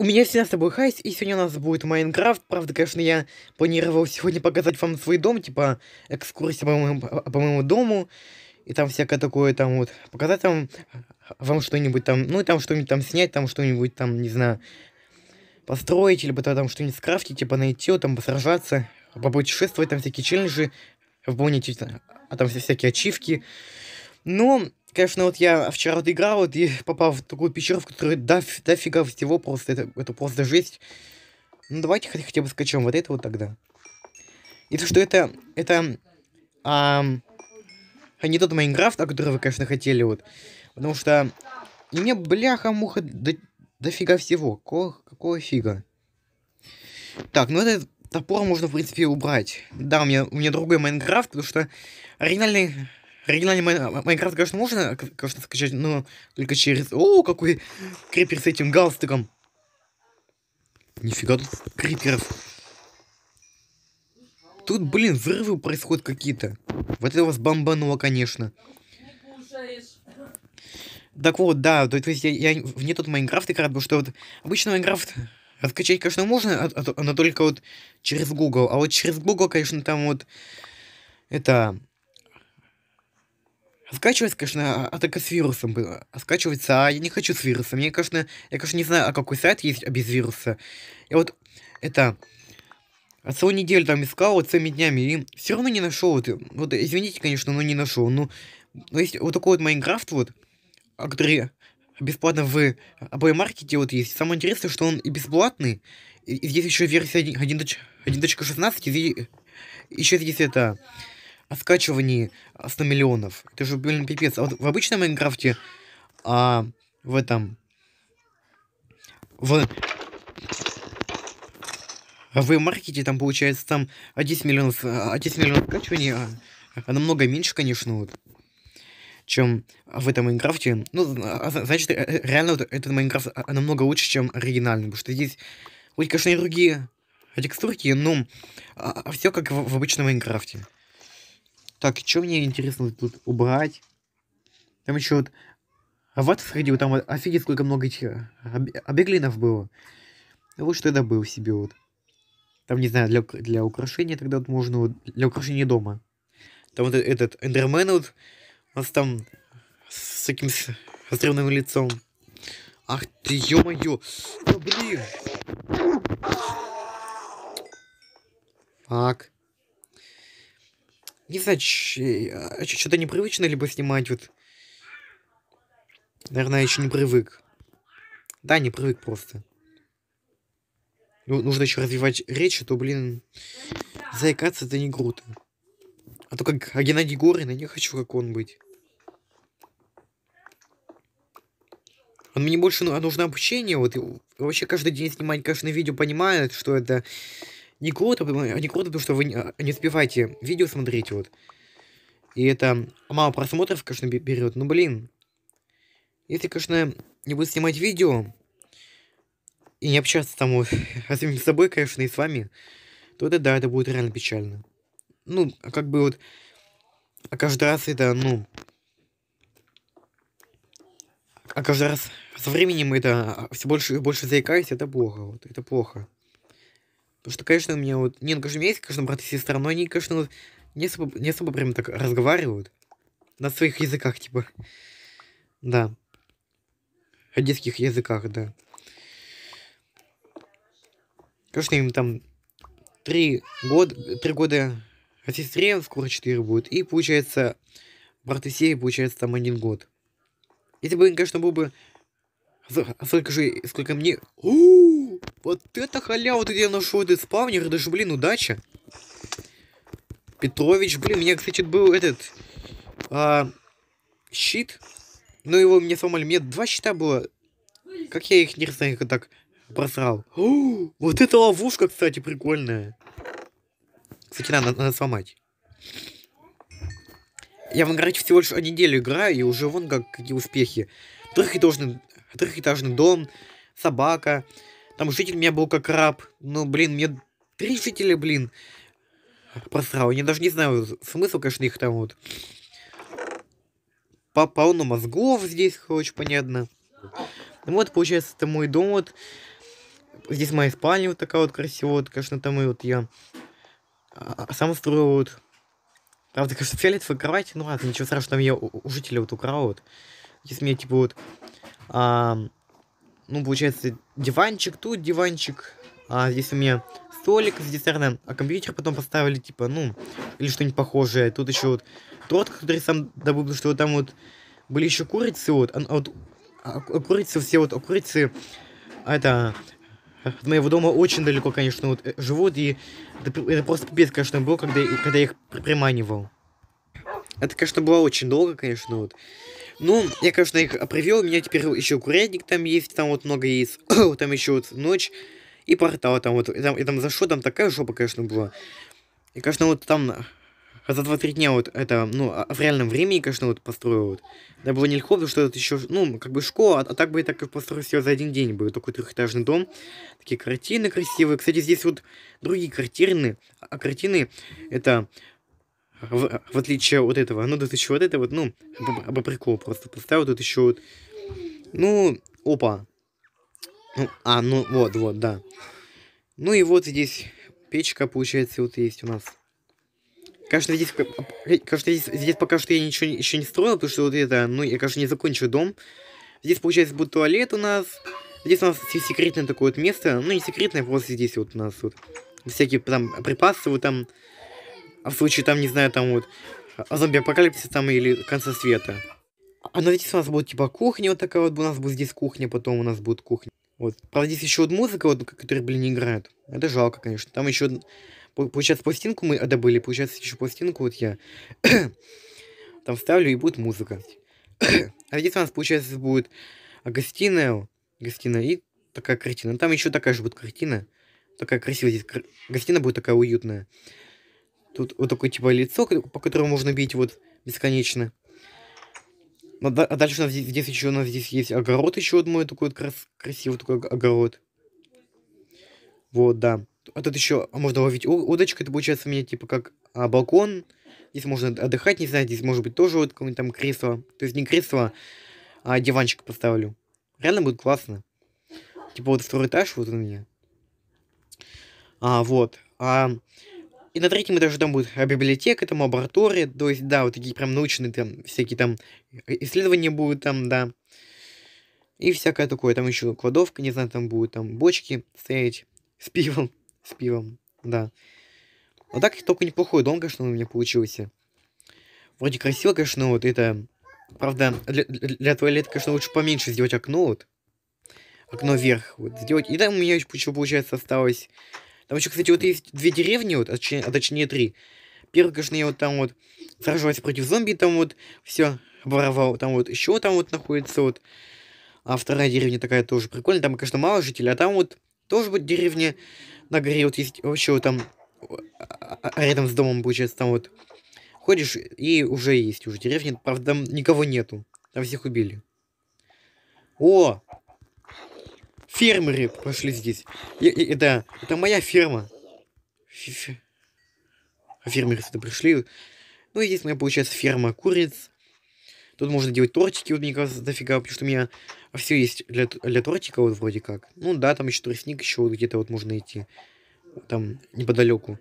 У меня всегда с тобой Хайс, и сегодня у нас будет Майнкрафт. Правда, конечно, я планировал сегодня показать вам свой дом, типа экскурсия по моему, по моему дому. И там всякое такое там вот. Показать вам, вам что-нибудь там, ну и там что-нибудь там снять, там что-нибудь там, не знаю, построить, либо там что-нибудь скрафтить, типа найти, вот, там посражаться, попутешествовать, там всякие челленджи выполнить, а там всякие ачивки. Но Конечно, вот я вчера вот играл, вот и попал в такую пещеру, в которую доф дофига всего просто, это, это просто жесть. Ну, давайте хотя, хотя бы скачем вот это вот тогда. И то, что это, это, а, не тот Майнкрафт, о котором вы, конечно, хотели, вот. Потому что, и мне, бляха-муха, до, всего. Какого, какого фига? Так, ну этот топор можно, в принципе, убрать. Да, у меня, у меня другой Майнкрафт, потому что оригинальный оригинальный Майнкрафт, конечно, можно, конечно, скачать, но только через... О, какой крипер с этим галстуком. Нифига тут криперов. Тут, блин, взрывы происходят какие-то. Вот это у вас бомбануло, конечно. Так вот, да, то есть я, я вне тот Майнкрафт играю, потому что вот обычно Майнкрафт раскачать, конечно, можно, а, а, но а только вот через Google. А вот через Google, конечно, там вот это а скачивать, конечно, а атака с вирусом была. А скачиваться а, я не хочу с вирусом. Мне, конечно, я, конечно, не знаю, а какой сайт есть а без вируса. И вот это... А целую неделю там искал, вот целыми днями, и все равно не нашел. Вот, вот извините, конечно, но не нашел. Ну, но ну, есть вот такой вот Майнкрафт, вот, а, который бесплатно в Play Market вот есть. Самое интересное, что он и бесплатный. И, и здесь еще версия 1.16, еще здесь это о скачивании 100 э, миллионов. Это же, блин, пипец. А вот в обычном Майнкрафте, а в этом... В... А в эм маркете там получается там 10 а, миллионов, 10 а, миллионов скачиваний, а, а намного меньше, конечно, вот, чем в этом Майнкрафте. Ну, значит, э, э, реально вот этот Майнкрафт намного лучше, чем оригинальный, потому что здесь, хоть, конечно, и другие текстурки, но все как в, в обычном Майнкрафте. Так, что мне интересно тут убрать? Там еще вот... А в Фредди, вот там вот, офигеть сколько много этих обеглинов было. что тогда был себе вот. Там, не знаю, для, для украшения тогда вот можно, вот, для украшения дома. Там вот э-, этот Эндермен вот, у нас там с таким стрёмным лицом. Ах ты, ё-моё! О, блин! Фак. Не знаю, а, что-то непривычно либо снимать вот. Наверное, еще не привык. Да, не привык просто. Ну, нужно еще развивать речь, а то, блин, заикаться это не круто. А то как а Геннадий Горин, я не хочу как он быть. Он мне больше ну, а нужно обучение, вот, вообще каждый день снимать, конечно, видео, понимает, что это не круто, а, не круто, потому что вы а, не успеваете видео смотреть, вот. И это мало просмотров, конечно, берет. Ну, блин. Если, конечно, не буду снимать видео и не общаться там с самим собой, конечно, и с вами, то это, да, это будет реально печально. Ну, а как бы вот, а каждый раз это, ну, а каждый раз со временем это все больше и больше заикаюсь, это плохо, вот, это плохо. Потому что, конечно, у меня вот... Не, ну, конечно, у меня есть, конечно, брат и сестра, но они, конечно, вот не особо, не особо прям так разговаривают. На своих языках, типа. Да. О детских языках, да. Конечно, им там три года, три года а сестре скоро четыре будет. И получается, брат и сей, получается, там один год. Если бы, конечно, был бы сколько же, сколько мне... О! Вот это халява, вот я нашел этот спавнер, даже, блин, удача. Петрович, блин, у меня, кстати, был этот... А, щит. Но его мне сломали. Мне два щита было. Как я их не знаю, как так просрал. О, вот это ловушка, кстати, прикольная. Кстати, надо, надо сломать. Я в Анграте всего лишь неделю играю, и уже вон как, какие успехи. Трехэтажный, трехэтажный дом, собака, там житель меня был как раб. Ну, блин, мне три жителя, блин, посрал. Я даже не знаю, смысл, конечно, их там вот. По полно мозгов здесь, короче, понятно. Ну вот, получается, это мой дом, вот. Здесь моя спальня вот такая вот красивая, вот, конечно, там и вот я а, а, сам строил вот. Правда, конечно, фиолетовая кровать, ну ладно, ничего страшного, там я у, у жителя вот украл вот. Здесь мне, типа, вот... А, ну, получается, диванчик тут, диванчик. А здесь у меня столик с десертом, а компьютер потом поставили, типа, ну, или что-нибудь похожее. Тут еще вот торт, который сам добыл, что вот там вот были еще курицы, вот, а, вот а, а, курицы, все вот а курицы, а это, от моего дома очень далеко, конечно, вот э, живут, и это, это просто пипец, конечно, был, когда, когда я их приманивал. Это, конечно, было очень долго, конечно, вот. Ну, я, конечно, их привел. У меня теперь еще курятник там есть, там вот много яиц. там еще вот ночь и портал там вот. И там, и там за что там такая жопа, конечно, была. И, конечно, вот там за 2-3 дня вот это, ну, а, в реальном времени, конечно, вот построил. Вот. Да было нелегко, потому что это еще, ну, как бы школа, а, а так бы я так и построил все за один день. Был такой трехэтажный дом, такие картины красивые. Кстати, здесь вот другие картины, а, а картины это в, в отличие от этого. ну тут еще вот это вот, ну, по приколу просто поставил тут еще вот. Ну, опа. Ну, а, ну, вот, вот, да. Ну и вот здесь печка, получается, вот есть у нас. Конечно, здесь, конечно, здесь, здесь пока что я ничего еще не строил, потому что вот это, ну, я, конечно, не закончу дом. Здесь, получается, будет туалет у нас. Здесь у нас секретное такое вот место. Ну, не секретное, просто здесь вот у нас вот всякие там припасы, вот там а в случае там, не знаю, там вот а, зомби-апокалипсис там или конца света. А ну здесь у нас будет типа кухня вот такая вот, у нас будет здесь кухня, потом у нас будет кухня. Вот. Правда, здесь еще вот музыка, вот, которая, блин, не играет. Это жалко, конечно. Там еще, получается, пластинку мы добыли, получается, еще пластинку вот я там ставлю, и будет музыка. а здесь у нас, получается, будет гостиная, гостиная и такая картина. Там еще такая же будет картина. Такая красивая здесь. Гостиная будет такая уютная. Тут вот такое типа лицо, по которому можно бить вот бесконечно. А, а дальше у нас здесь, здесь еще у нас здесь есть огород еще вот мой такой вот крас красивый такой огород. Вот, да. А тут еще а можно ловить удочку, это получается у меня типа как а, балкон. Здесь можно отдыхать, не знаю, здесь может быть тоже вот какое-нибудь там кресло. То есть не кресло, а диванчик поставлю. Реально будет классно. Типа вот второй этаж вот у меня. А, вот. А, и на третьем этаже там будет а, библиотека, там лаборатория, то есть, да, вот такие прям научные там всякие там э, исследования будут там, да. И всякое такое, там еще кладовка, не знаю, там будут там бочки стоять с пивом, с пивом, да. Вот так только неплохой дом, конечно, у меня получился. Вроде красиво, конечно, вот это... Правда, для, для туалета, конечно, лучше поменьше сделать окно, вот. Окно вверх, вот, сделать. И там у меня еще получается осталось там еще, кстати, вот есть две деревни, вот, а точнее, три. Первый, конечно, я вот там вот сражался против зомби, там вот все воровал, там вот еще там вот находится вот. А вторая деревня такая тоже прикольная, там, конечно, мало жителей, а там вот тоже будет деревня на горе, вот есть вообще вот там а, а, а рядом с домом, получается, там вот ходишь, и уже есть уже деревня, правда, там никого нету, там всех убили. О, Фермеры прошли здесь. И, и, да, это моя ферма. А Фермеры сюда пришли. Ну, и здесь у меня получается ферма куриц. Тут можно делать тортики, вот мне кажется, дофига, потому что у меня все есть для, для тортика, вот вроде как. Ну да, там еще тростник, еще вот где-то вот можно идти. Там неподалеку.